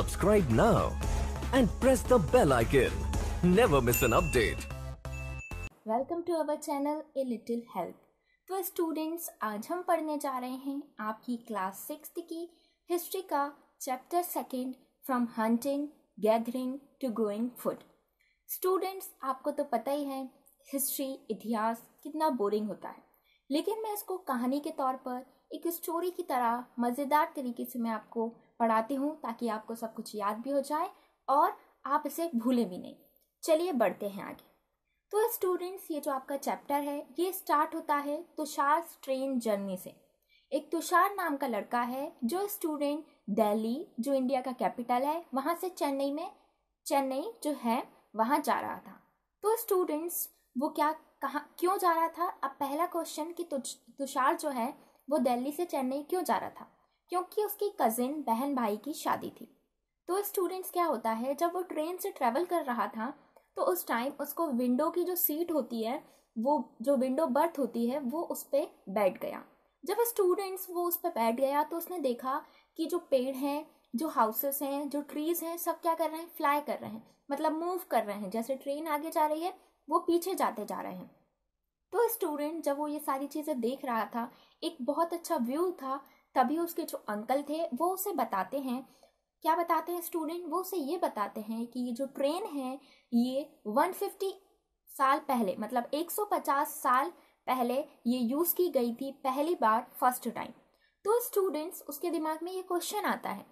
Subscribe now and press the bell icon. Never miss an update. Welcome to our channel A Little Help. तो students आज हम पढ़ने जा रहे हैं आपकी क्लास सिक्स की हिस्ट्री का chapter second from hunting gathering to going food students आपको तो पता ही है हिस्ट्री इतिहास कितना बोरिंग होता है लेकिन मैं इसको कहानी के तौर पर एक स्टोरी की तरह मज़ेदार तरीके से मैं आपको पढ़ाती हूँ ताकि आपको सब कुछ याद भी हो जाए और आप इसे भूलें भी नहीं चलिए बढ़ते हैं आगे तो स्टूडेंट्स ये जो आपका चैप्टर है ये स्टार्ट होता है तुषार ट्रेन जर्नी से एक तुषार नाम का लड़का है जो स्टूडेंट दिल्ली जो इंडिया का कैपिटल है वहाँ से चेन्नई में चेन्नई जो है वहाँ जा रहा था तो स्टूडेंट्स वो क्या कहाँ क्यों जा रहा था अब पहला क्वेश्चन कि तुषार जो है वो दिल्ली से चेन्नई क्यों जा रहा था क्योंकि उसकी कज़िन बहन भाई की शादी थी तो स्टूडेंट्स क्या होता है जब वो ट्रेन से ट्रेवल कर रहा था तो उस टाइम उसको विंडो की जो सीट होती है वो जो विंडो बर्थ होती है वो उस पर बैठ गया जब स्टूडेंट्स वो उस पर बैठ गया तो उसने देखा कि जो पेड़ हैं जो हाउसेस हैं जो ट्रीज हैं सब क्या कर रहे हैं फ्लाई कर रहे हैं मतलब मूव कर रहे हैं जैसे ट्रेन आगे जा रही है वो पीछे जाते जा रहे हैं तो स्टूडेंट जब वो ये सारी चीज़ें देख रहा था एक बहुत अच्छा व्यू था तभी उसके जो अंकल थे वो उसे बताते हैं क्या बताते हैं स्टूडेंट वो उसे ये बताते हैं कि ये जो ट्रेन है ये 150 साल पहले मतलब 150 साल पहले ये यूज़ की गई थी पहली बार फर्स्ट टाइम तो स्टूडेंट्स उसके दिमाग में ये क्वेश्चन आता है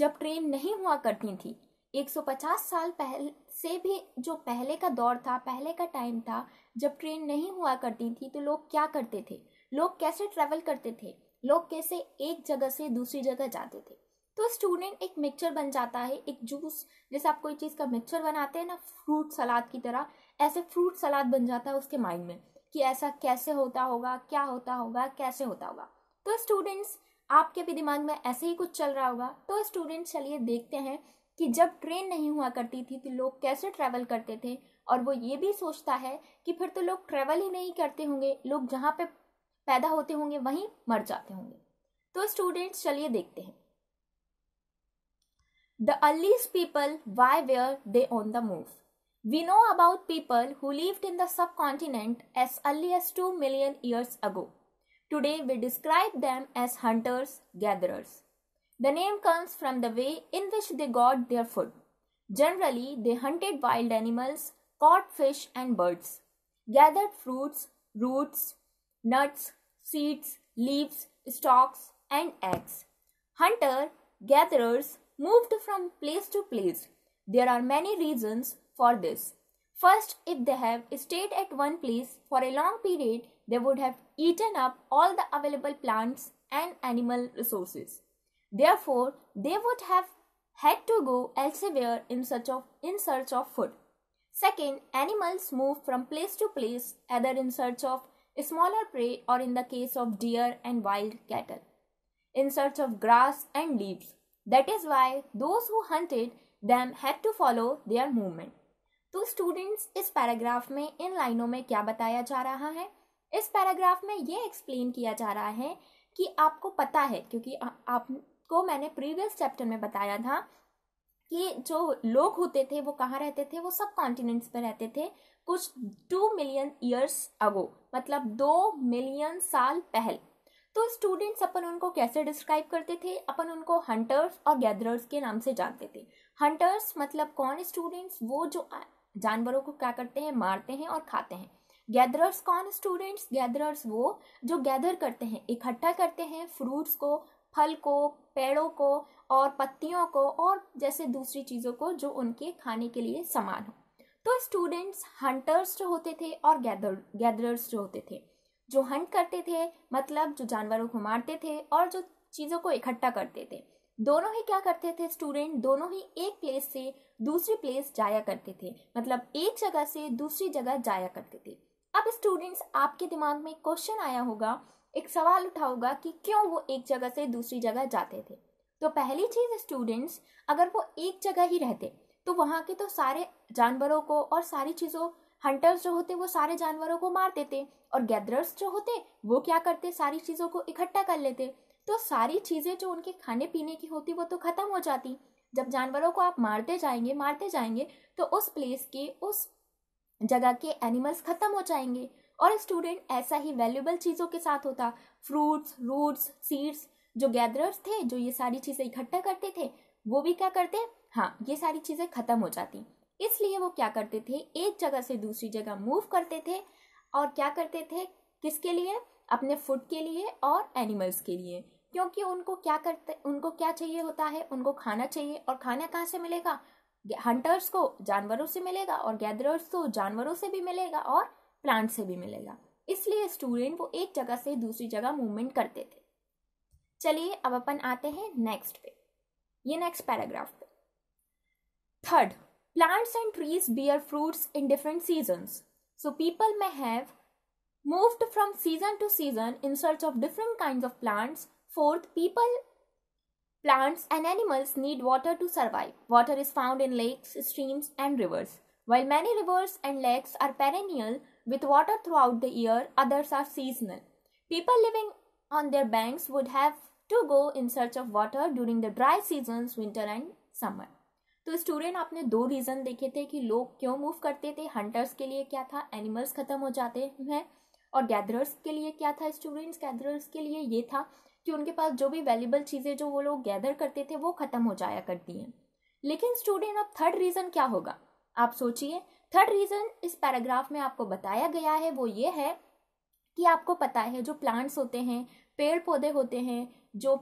जब ट्रेन नहीं हुआ करती थी 150 साल पहले से भी जो पहले का दौर था पहले का टाइम था जब ट्रेन नहीं हुआ करती थी तो लोग क्या करते थे लोग कैसे ट्रैवल करते थे लोग कैसे एक जगह से दूसरी जगह जाते थे तो स्टूडेंट एक मिक्सचर बन जाता है एक जूस जैसे आप कोई चीज़ का मिक्सचर बनाते हैं ना फ्रूट सलाद की तरह ऐसे फ्रूट सलाद बन जाता है उसके माइंड में कि ऐसा कैसे होता होगा क्या होता होगा कैसे होता होगा तो स्टूडेंट्स आपके भी दिमाग में ऐसे ही कुछ चल रहा होगा तो स्टूडेंट्स चलिए देखते हैं कि जब ट्रेन नहीं हुआ करती थी तो लोग कैसे ट्रैवल करते थे और वो ये भी सोचता है कि फिर तो लोग ट्रैवल ही नहीं करते होंगे लोग जहाँ पे पैदा होते होंगे वहीं मर जाते होंगे तो स्टूडेंट्स चलिए देखते हैं The earliest people, why were they on the move? We know about people who lived in the subcontinent as early as 2 million years ago. Today we describe them as hunters gatherers. The name comes from the way in which they got their food. Generally, they hunted wild animals, caught fish and birds, gathered fruits, roots, nuts, seeds, leaves, stalks, and eggs. Hunter gatherers moved from place to place. There are many reasons for this. First, if they have stayed at one place for a long period, they would have eaten up all the available plants and animal resources. Therefore, they would have had to go elsewhere in search of, in search of food. Second, animals move from place to place either in search of smaller prey or in the case of deer and wild cattle, in search of grass and leaves. That is why those who hunted them had to follow their movement. तो students इस paragraph में इन लाइनों में क्या बताया जा रहा है इस पैराग्राफ में ये एक्सप्लेन किया जा रहा है कि आपको पता है क्योंकि आ, आपको मैंने प्रीवियस चैप्टर में बताया था कि जो लोग होते थे वो कहाँ रहते थे वो सब कॉन्टिनेंट्स पे रहते थे कुछ टू मिलियन ईयर्स अगो मतलब दो मिलियन साल पहल तो स्टूडेंट्स अपन उनको कैसे डिस्क्राइब करते थे अपन उनको हंटर्स और गैदरर्स के नाम से जानते थे हंटर्स मतलब कौन स्टूडेंट्स वो जो जानवरों को क्या करते हैं मारते हैं और खाते हैं गैदरर्स कौन स्टूडेंट्स गैदरर्स वो जो गैदर करते हैं इकट्ठा करते हैं फ्रूट्स को फल को पेड़ों को और पत्तियों को और जैसे दूसरी चीज़ों को जो उनके खाने के लिए समान हो तो स्टूडेंट्स हंटर्स जो होते थे और गैदर गैदरर्स जो होते थे जो हंट करते थे मतलब जो जानवरों को मारते थे और जो चीज़ों को इकट्ठा करते थे दोनों ही क्या करते थे स्टूडेंट दोनों ही एक प्लेस से दूसरी प्लेस जाया करते थे मतलब एक जगह से दूसरी जगह जाया करते थे अब स्टूडेंट्स आपके दिमाग में क्वेश्चन आया होगा एक सवाल उठा होगा कि क्यों वो एक जगह से दूसरी जगह जाते थे तो पहली चीज़ स्टूडेंट्स अगर वो एक जगह ही रहते तो वहाँ के तो सारे जानवरों को और सारी चीज़ों हंटर्स जो होते वो सारे जानवरों को मार देते और गैदरर्स जो होते वो क्या करते सारी चीज़ों को इकट्ठा कर लेते तो सारी चीज़ें जो उनके खाने पीने की होती वो तो ख़त्म हो जाती जब जानवरों को आप मारते जाएंगे मारते जाएंगे तो उस प्लेस के उस जगह के एनिमल्स ख़त्म हो जाएंगे और स्टूडेंट ऐसा ही वैल्यूबल चीज़ों के साथ होता फ्रूट्स रूट्स सीड्स जो गैदरर्स थे जो ये सारी चीज़ें इकट्ठा करते थे वो भी क्या करते हाँ ये सारी चीज़ें खत्म हो जाती इसलिए वो क्या करते थे एक जगह से दूसरी जगह मूव करते थे और क्या करते थे किसके लिए अपने फूड के लिए और एनिमल्स के लिए क्योंकि उनको क्या करते उनको क्या चाहिए होता है उनको खाना चाहिए और खाना कहाँ से मिलेगा हंटर्स को जानवरों से मिलेगा और गैदरर्स को जानवरों से भी मिलेगा और प्लांट से भी मिलेगा इसलिए स्टूडेंट वो एक जगह से दूसरी जगह मूवमेंट करते थे चलिए अब अपन आते हैं नेक्स्ट पे ये नेक्स्ट पैराग्राफ पे third plants and trees bear fruits in different seasons. So people may have moved from season to season in search of different kinds of plants. Fourth, people, plants and animals need water to survive. Water is found in lakes, streams and rivers. While many rivers and lakes are perennial with water throughout the year, others are seasonal. People living on their banks would have to go in search of water during the dry seasons winter and summer तो student आपने दो reason देखे थे कि लोग क्यों move करते थे हंटर्स के लिए क्या था एनिमल्स ख़त्म हो जाते हैं और गैदरर्स के लिए क्या था स्टूडेंट्स गैदरर्स के लिए ये था कि उनके पास जो भी वैल्यूबल चीज़ें जो वो लोग गैदर करते थे वो ख़त्म हो जाया करती हैं लेकिन स्टूडेंट अब थर्ड रीज़न क्या होगा आप सोचिए थर्ड रीज़न इस पैराग्राफ में आपको बताया गया है वो ये है कि आपको पता है जो प्लांट्स होते हैं पेड़ पौधे होते हैं जो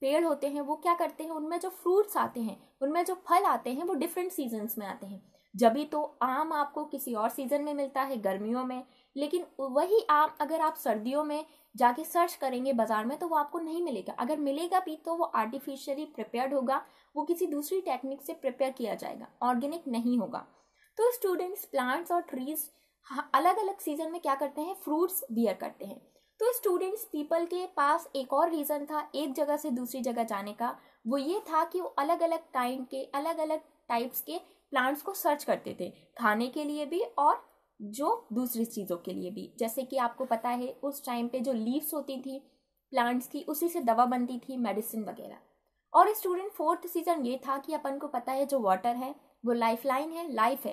पेड़ होते हैं वो क्या करते हैं उनमें जो फ्रूट्स आते हैं उनमें जो फल आते हैं वो डिफरेंट सीजन्स में आते हैं जबी तो आम आपको किसी और सीज़न में मिलता है गर्मियों में लेकिन वही आम अगर आप सर्दियों में जाके सर्च करेंगे बाज़ार में तो वो आपको नहीं मिलेगा अगर मिलेगा भी तो वो आर्टिफिशियली प्रिपेयर्ड होगा वो किसी दूसरी टेक्निक से प्रिपेयर किया जाएगा ऑर्गेनिक नहीं होगा तो स्टूडेंट्स प्लांट्स और ट्रीज अलग अलग सीज़न में क्या करते हैं फ्रूट्स बियर करते हैं तो स्टूडेंट्स पीपल के पास एक और रीज़न था एक जगह से दूसरी जगह जाने का वो ये था कि वो अलग अलग काइंड के अलग अलग टाइप्स के प्लांट्स को सर्च करते थे खाने के लिए भी और जो दूसरी चीज़ों के लिए भी जैसे कि आपको पता है उस टाइम पे जो लीव्स होती थी प्लांट्स की उसी से दवा बनती थी मेडिसिन वगैरह और स्टूडेंट फोर्थ सीजन ये था कि अपन को पता है जो वाटर है वो लाइफ लाइन है लाइफ है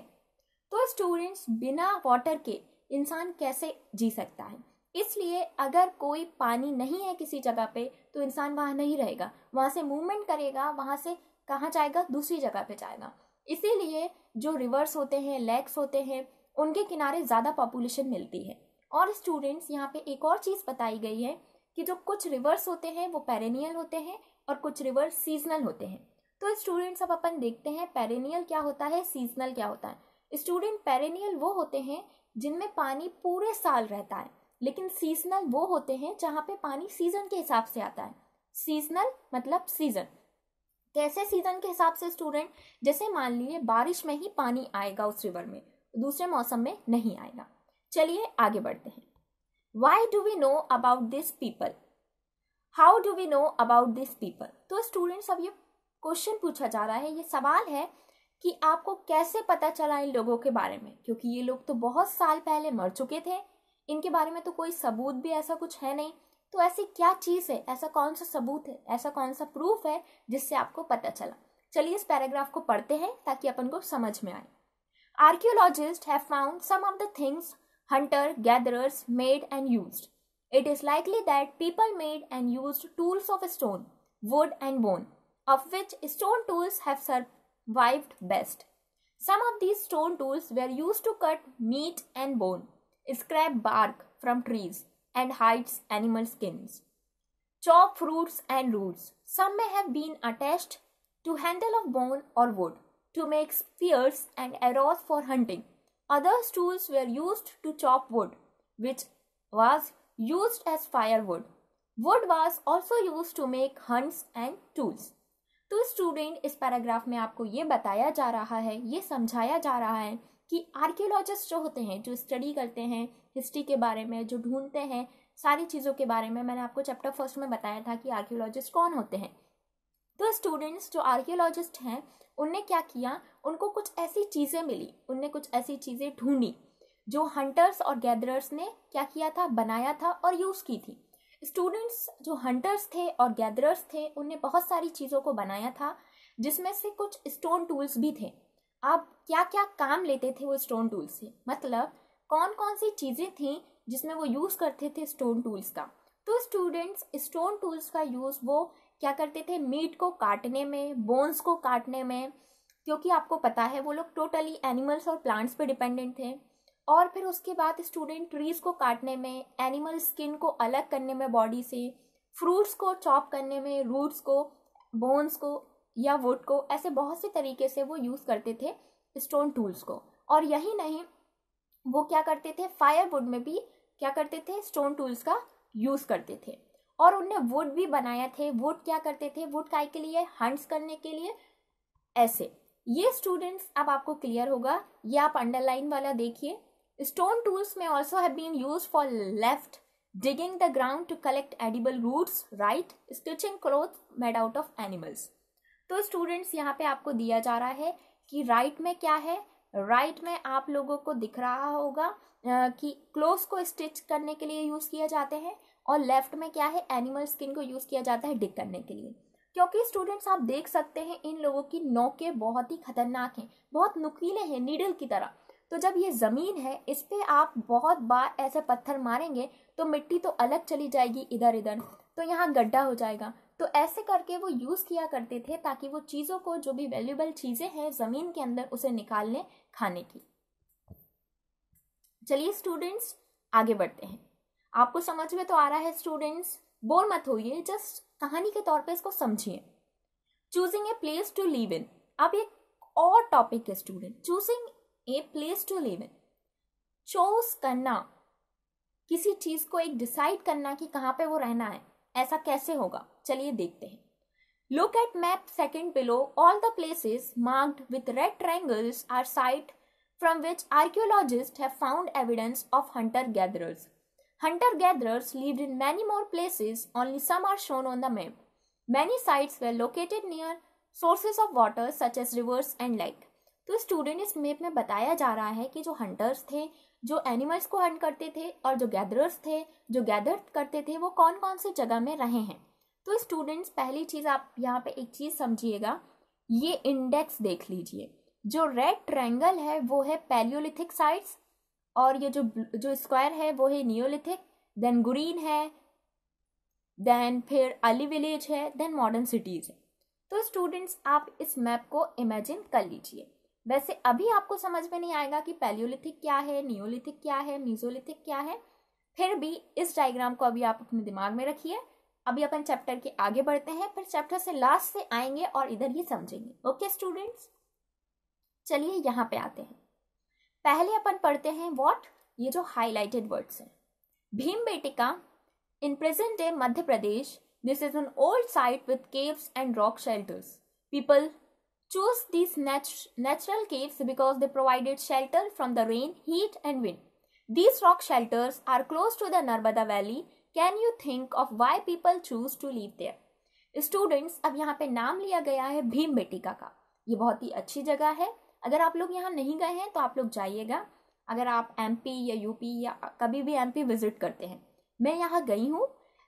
तो स्टूडेंट्स बिना वाटर के इंसान कैसे जी सकता है इसलिए अगर कोई पानी नहीं है किसी जगह पे तो इंसान वहाँ नहीं रहेगा वहाँ से मूवमेंट करेगा वहाँ से कहाँ जाएगा दूसरी जगह पे जाएगा इसीलिए जो रिवर्स होते हैं लेक्स होते हैं उनके किनारे ज़्यादा पॉपुलेशन मिलती है और स्टूडेंट्स यहाँ पे एक और चीज़ बताई गई है कि जो कुछ रिवर्स होते हैं वो पेरेनियल होते हैं और कुछ रिवर्स सीजनल होते हैं तो स्टूडेंट्स अब अपन देखते हैं पेरेनियल क्या होता है सीजनल क्या होता है स्टूडेंट पेरेनियल वो होते हैं जिनमें पानी पूरे साल रहता है लेकिन सीजनल वो होते हैं जहाँ पे पानी सीजन के हिसाब से आता है सीजनल मतलब सीजन कैसे सीजन के हिसाब से स्टूडेंट जैसे मान लीजिए बारिश में ही पानी आएगा उस रिवर में दूसरे मौसम में नहीं आएगा चलिए आगे बढ़ते हैं why do we know about this people how do we know about this people तो स्टूडेंट्स अब ये क्वेश्चन पूछा जा रहा है ये सवाल है कि आपको कैसे पता चला इन लोगों के बारे में क्योंकि ये लोग तो बहुत साल पहले मर चुके थे इनके बारे में तो कोई सबूत भी ऐसा कुछ है नहीं तो ऐसी क्या चीज़ है ऐसा कौन सा सबूत है ऐसा कौन सा प्रूफ है जिससे आपको पता चला चलिए इस पैराग्राफ को पढ़ते हैं ताकि अपन को समझ में आए archaeologist have things hunter gather made and use it is likely that people made and use tools of stone wood and bone of which stone tools have survived best some of these stone tools were use to cut meat and bone Scrap bark from trees and hides animal skins. Chop fruits and roots. Some may have been attached to handle of bone or wood to make spears and arrows for hunting. Other tools were used to chop wood, which was used as firewood. Wood was also used to make hunts and tools. तो student इस paragraph में आपको ये बताया जा रहा है ये समझाया जा रहा है कि आर्कियोलॉजिस्ट जो होते हैं जो स्टडी करते हैं हिस्ट्री के बारे में जो ढूंढते हैं सारी चीज़ों के बारे में मैंने आपको चैप्टर फर्स्ट में बताया था कि आर्कियोलॉजिस्ट कौन होते हैं तो स्टूडेंट्स जो आर्कियोलॉजिस्ट हैं उनने क्या किया उनको कुछ ऐसी चीज़ें मिली उनने कुछ ऐसी चीज़ें ढूंढी जो हंटर्स और गैदरर्स ने क्या किया था बनाया था और यूज़ की थी स्टूडेंट्स जो हंटर्स थे और गैदरर्स थे उनने बहुत सारी चीज़ों को बनाया था जिसमें से कुछ स्टोन टूल्स भी थे आप क्या क्या काम लेते थे वो स्टोन टूल से मतलब कौन कौन सी चीज़ें थी जिसमें वो यूज़ करते थे स्टोन टूल्स का तो स्टूडेंट्स स्टोन टूल्स का यूज़ वो क्या करते थे मीट को काटने में बोन्स को काटने में क्योंकि आपको पता है वो लोग टोटली एनिमल्स और प्लांट्स पे डिपेंडेंट थे और फिर उसके बाद स्टूडेंट ट्रीज को काटने में एनिमल स्किन को अलग करने में बॉडी से फ्रूट्स को चॉप करने में रूट्स को बोन्स को या वुड को ऐसे बहुत से तरीके से वो यूज़ करते थे स्टोन टूल्स को और यही नहीं वो क्या करते थे फायरवुड में भी क्या करते थे स्टोन टूल्स का यूज़ करते थे और उनने वुड भी बनाया थे वुड क्या करते थे वुड काय के लिए हंट्स करने के लिए ऐसे ये स्टूडेंट्स अब आपको क्लियर होगा ये आप अंडरलाइन वाला देखिए stone tools may also have been use for left digging the ground to collect edible roots right stitching cloth made out of animals तो स्टूडेंट्स यहाँ पे आपको दिया जा रहा है कि राइट में क्या है राइट में आप लोगों को दिख रहा होगा कि क्लोथ को स्टिच करने के लिए यूज़ किया जाते हैं और लेफ्ट में क्या है एनिमल स्किन को यूज़ किया जाता है डिक करने के लिए क्योंकि स्टूडेंट्स आप देख सकते हैं इन लोगों की नोके बहुत ही खतरनाक हैं बहुत नुकीले हैं नीडल की तरह तो जब ये ज़मीन है इस पर आप बहुत बार ऐसे पत्थर मारेंगे तो मिट्टी तो अलग चली जाएगी इधर इधर तो यहाँ गड्ढा हो जाएगा तो ऐसे करके वो यूज़ किया करते थे ताकि वो चीज़ों को जो भी वैल्यूबल चीज़ें हैं ज़मीन के अंदर उसे निकाल लें खाने की चलिए स्टूडेंट्स आगे बढ़ते हैं आपको समझ में तो आ रहा है स्टूडेंट्स बोर मत होइए जस्ट कहानी के तौर पे इसको समझिए choosing a place to live in अब एक और टॉपिक है student choosing a place to live in choose करना किसी चीज को एक डिसाइड करना कि कहाँ पे वो रहना है ऐसा कैसे होगा चलिए देखते हैं look at map second below all the places marked with red triangles are site from which archaeologist have found evidence of hunter gatherers hunter gatherers live in many more places only some are shown on the map many sites were located near sources of water such as rivers and lake तो student इस map में बताया जा रहा है कि जो hunters थे जो एनिमल्स को हंट करते थे और जो गैदरर्स थे जो गैदर करते थे वो कौन कौन से जगह में रहे हैं तो स्टूडेंट्स पहली चीज़ आप यहाँ पे एक चीज़ समझिएगा ये इंडेक्स देख लीजिए जो रेड ट्रैंगल है वो है पैलियोलिथिक साइट्स और ये जो जो स्क्वायर है वो है नियोलिथिक देन ग्रीन है देन फिर अली विलेज है देन मॉडर्न सिटीज़ है तो स्टूडेंट्स आप इस मैप को इमेजिन कर लीजिए वैसे अभी आपको समझ में नहीं आएगा कि पैलियोलिथिक क्या है नियोलिथिक क्या है म्यूजोलिथिक क्या है फिर भी इस डायग्राम को अभी आप अपने दिमाग में रखिए अभी अपन चैप्टर के आगे बढ़ते हैं फिर चैप्टर से लास्ट से आएंगे और इधर ही समझेंगे ओके स्टूडेंट्स चलिए यहाँ पे आते हैं पहले अपन पढ़ते हैं वॉट ये जो हाईलाइटेड वर्ड्स हैं Bhimbetka in present day Madhya Pradesh this is an old site with caves and rock shelters people chose these nat natural caves because they provided shelter from the rain, heat, and wind. These rock shelters are close to the Narmada Valley. Can you think of why people choose to live there? Students अब यहाँ पे नाम लिया गया है भीम बेटिका का ये बहुत ही अच्छी जगह है अगर आप लोग यहाँ नहीं गए हैं तो आप लोग जाइएगा अगर आप एमपी या यूपी या कभी भी एमपी विजिट करते हैं मैं यहाँ गई हूँ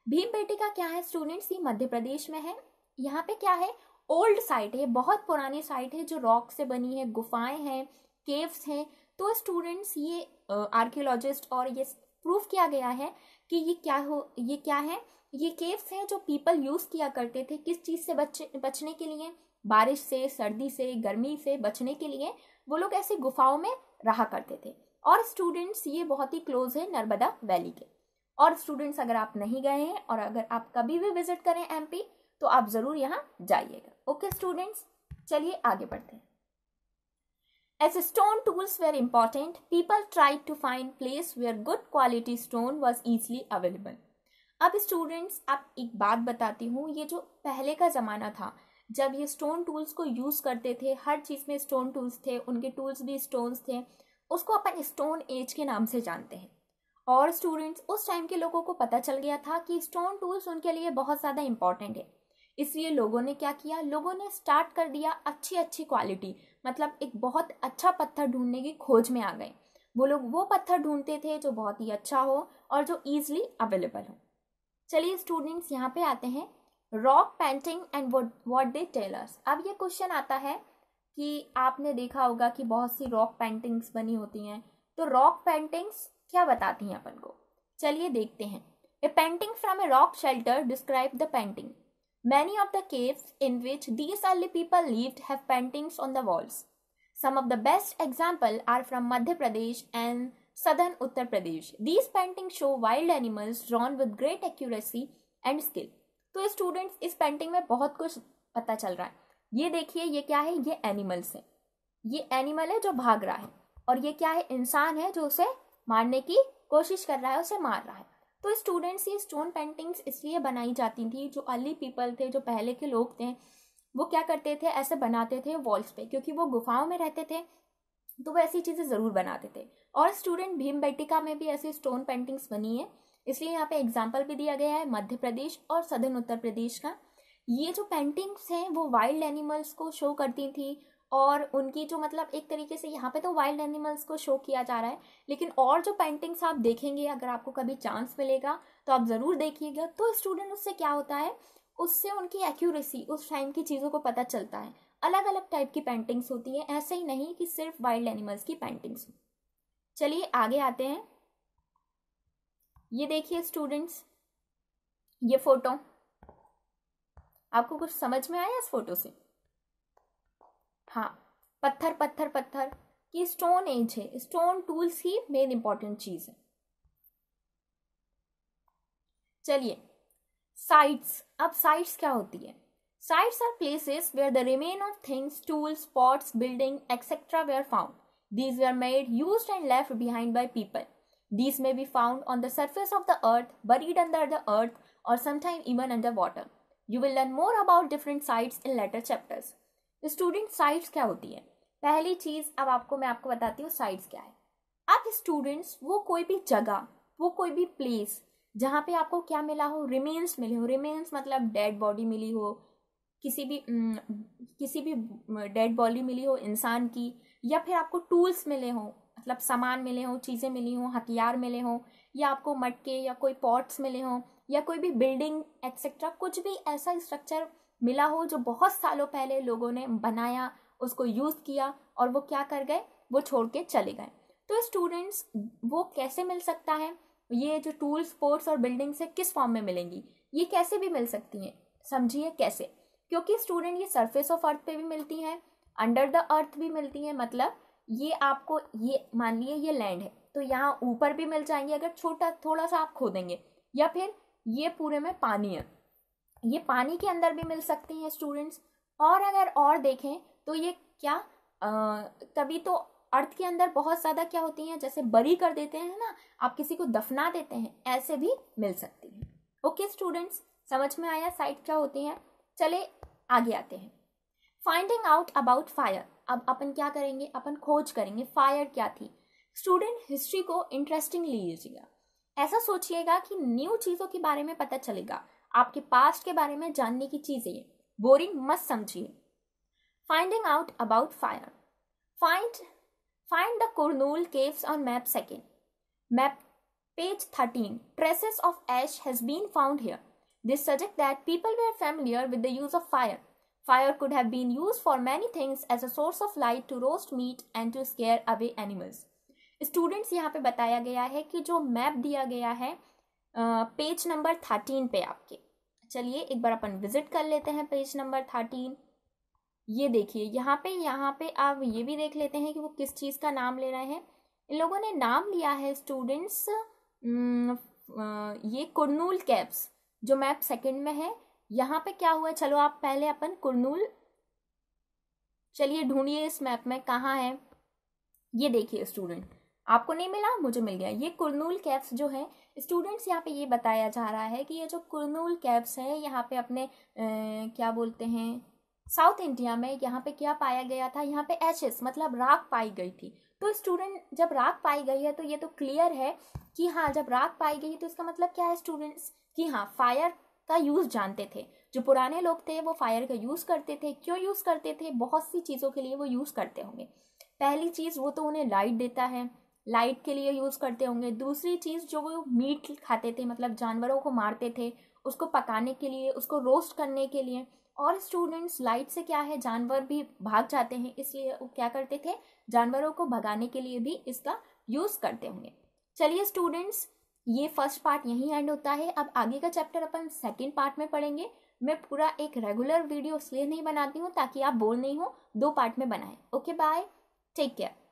भीम बेटिका क्या है स्टूडेंट्स ये मध्य प्रदेश में है यहाँ पे क्या है ओल्ड साइट है बहुत पुरानी साइट है जो रॉक से बनी है गुफाएं हैं केव्स हैं तो स्टूडेंट्स ये आर्कियोलॉजिस्ट और ये प्रूफ किया गया है कि ये क्या हो ये क्या है ये केव्स हैं जो पीपल यूज़ किया करते थे किस चीज़ से बचे बचने के लिए बारिश से सर्दी से गर्मी से बचने के लिए वो लोग ऐसी गुफाओं में रहा करते थे और स्टूडेंट्स ये बहुत ही क्लोज है नर्मदा वैली के और स्टूडेंट्स अगर आप नहीं गए हैं और अगर आप कभी भी विजिट करें एमपी तो आप ज़रूर यहाँ जाइएगा ओके स्टूडेंट्स चलिए आगे बढ़ते हैं As stone tools were important, people try to find place where good quality stone was easily available अब स्टूडेंट्स आप एक बात बताती हूँ ये जो पहले का ज़माना था जब ये स्टोन टूल्स को यूज़ करते थे हर चीज़ में स्टोन टूल्स थे उनके टूल्स भी स्टोन्स थे उसको अपन स्टोन एज के नाम से जानते हैं और स्टूडेंट्स उस टाइम के लोगों को पता चल गया था कि स्टोन टूल्स उनके लिए बहुत ज़्यादा इम्पॉर्टेंट है इसलिए लोगों ने क्या किया लोगों ने स्टार्ट कर दिया अच्छी अच्छी क्वालिटी मतलब एक बहुत अच्छा पत्थर ढूंढने की खोज में आ गए वो लोग वो पत्थर ढूंढते थे जो बहुत ही अच्छा हो और जो ईजिली अवेलेबल हो चलिए स्टूडेंट्स यहाँ पे आते हैं rock painting and what they tell us अब ये क्वेश्चन आता है कि आपने देखा होगा कि बहुत सी रॉक पेंटिंग्स बनी होती हैं तो रॉक पेंटिंग्स क्या बताती हैं अपन को चलिए देखते हैं a painting from a rock shelter describe the painting Many of the caves in which these early people lived have paintings on the walls. Some of the best examples are from Madhya Pradesh and southern Uttar Pradesh. These paintings show wild animals drawn with great accuracy and skill. तो students इस painting में बहुत कुछ पता चल रहा है ये देखिए ये क्या है ये एनिमल्स है ये एनिमल है जो भाग रहा है और ये क्या है इंसान है जो उसे मारने की कोशिश कर रहा है उसे मार रहा है तो स्टूडेंट्स ये स्टोन पेंटिंग्स इसलिए बनाई जाती थी जो अर्ली पीपल थे जो पहले के लोग थे वो क्या करते थे ऐसे बनाते थे वॉल्स पे क्योंकि वो गुफाओं में रहते थे तो वो ऐसी चीज़ें ज़रूर बनाते थे और स्टूडेंट भीम बेटिका में भी ऐसी स्टोन पेंटिंग्स बनी है इसलिए यहाँ पे एग्जाम्पल भी दिया गया है मध्य प्रदेश और सदर्न उत्तर प्रदेश का ये जो पेंटिंग्स हैं वो वाइल्ड एनिमल्स को शो करती थी और उनकी जो मतलब एक तरीके से यहाँ पे तो वाइल्ड एनिमल्स को शो किया जा रहा है लेकिन और जो पेंटिंग्स आप देखेंगे अगर आपको कभी चांस मिलेगा तो आप ज़रूर देखिएगा तो स्टूडेंट उससे क्या होता है उससे उनकी एक्यूरेसी उस टाइम की चीज़ों को पता चलता है अलग अलग टाइप की पेंटिंग्स होती है ऐसे ही नहीं कि सिर्फ वाइल्ड एनिमल्स की पेंटिंग्स हो चलिए आगे आते हैं ये देखिए स्टूडेंट्स ये फोटो आपको कुछ समझ में आया इस फोटो से हाँ पत्थर पत्थर पत्थर कि स्टोन एज है स्टोन टूल्स ही मेन इंपॉर्टेंट चीज है चलिए साइट्स अब साइट्स क्या होती है sites are places where the remains of things tools pots building etcetera were found these were made use and left behind by people these may be found on the surface of the earth buried under the earth और sometime even under water you will learn more about different sites in later chapters student sites क्या होती है पहली चीज़ अब आपको मैं आपको बताती हूँ साइट्स क्या है अब स्टूडेंट्स वो कोई भी जगह वो कोई भी प्लेस जहाँ पे आपको क्या मिला हो रिमेन्स मिले हो रिमेन्स मतलब डेड बॉडी मिली हो किसी भी किसी भी डेड बॉडी मिली हो इंसान की या फिर आपको टूल्स मिले हों मतलब सामान मिले हों चीज़ें मिली हों हथियार मिले हों या आपको मटके या कोई पॉट्स मिले हों या कोई भी बिल्डिंग एक्सेट्रा कुछ भी ऐसा स्ट्रक्चर मिला हो जो बहुत सालों पहले लोगों ने बनाया उसको यूज़ किया और वो क्या कर गए वो छोड़ के चले गए तो स्टूडेंट्स वो कैसे मिल सकता है ये जो टूल्स पोर्ट्स और बिल्डिंग से किस फॉर्म में मिलेंगी ये कैसे भी मिल सकती हैं समझिए कैसे क्योंकि स्टूडेंट ये सरफेस ऑफ अर्थ पे भी मिलती हैं अंडर द अर्थ भी मिलती हैं मतलब ये आपको ये मान लिए ये लैंड है तो यहाँ ऊपर भी मिल जाएंगे अगर छोटा थोड़ा सा आप खोदेंगे या फिर ये पूरे में पानी है ये पानी के अंदर भी मिल सकते हैं स्टूडेंट्स और अगर और देखें तो ये क्या आ, कभी तो अर्थ के अंदर बहुत ज़्यादा क्या होती हैं जैसे बरी कर देते हैं ना आप किसी को दफना देते हैं ऐसे भी मिल सकती हैं ओके स्टूडेंट्स समझ में आया साइट क्या होती हैं चले आगे आते हैं फाइंडिंग आउट अबाउट फायर अब अपन क्या करेंगे अपन खोज करेंगे फायर क्या थी स्टूडेंट हिस्ट्री को इंटरेस्टिंग लीजिएगा ऐसा सोचिएगा कि न्यू चीज़ों के बारे में पता चलेगा आपके पास्ट के बारे में जानने की चीजें ये बोरिंग मत समझिए finding out about fire find find the Kurnool caves on map second map page thirteen traces of ash has been found here this suggest that people were familiar with the use of fire fire could have been use for many things as a source of light to roast meat and to scare away animals students यहाँ पे बताया गया है कि जो map दिया गया है पेज नंबर थर्टीन पे आपके चलिए एक बार अपन विजिट कर लेते हैं पेज नंबर थर्टीन ये देखिए यहाँ पे यहाँ पे आप ये भी देख लेते हैं कि वो किस चीज़ का नाम ले रहे हैं इन लोगों ने नाम लिया है स्टूडेंट्स ये कुरनूल कैब्स जो मैप सेकंड में है यहाँ पे क्या हुआ चलो आप पहले अपन कुरनूल चलिए ढूंढिए इस मैप में कहाँ है ये देखिए स्टूडेंट आपको नहीं मिला मुझे मिल गया ये कुरनूल कैब्स जो है स्टूडेंट्स यहाँ पे ये बताया जा रहा है कि ये जो कुरनूल कैब्स हैं यहाँ पे अपने आ, क्या बोलते हैं साउथ इंडिया में यहाँ पे क्या पाया गया था यहाँ पे एचेस मतलब राख पाई गई थी तो स्टूडेंट जब राख पाई गई है तो ये तो क्लियर है कि हाँ जब राख पाई गई तो इसका मतलब क्या है स्टूडेंट्स कि हाँ फायर का यूज़ जानते थे जो पुराने लोग थे वो फायर का यूज़ करते थे क्यों यूज़ करते थे बहुत सी चीज़ों के लिए वो यूज़ करते होंगे पहली चीज़ वो तो उन्हें लाइट देता है लाइट के लिए यूज़ करते होंगे दूसरी चीज़ जो वो मीट खाते थे मतलब जानवरों को मारते थे उसको पकाने के लिए उसको रोस्ट करने के लिए और स्टूडेंट्स लाइट से क्या है जानवर भी भाग जाते हैं इसलिए वो क्या करते थे जानवरों को भगाने के लिए भी इसका यूज़ करते होंगे चलिए स्टूडेंट्स ये फर्स्ट पार्ट यहीं एंड होता है अब आगे का चैप्टर अपन सेकेंड पार्ट में पढ़ेंगे मैं पूरा एक रेगुलर वीडियो इसलिए नहीं बनाती हूँ ताकि आप बोर नहीं हो दो पार्ट में बनाएं ओके बाय टेक केयर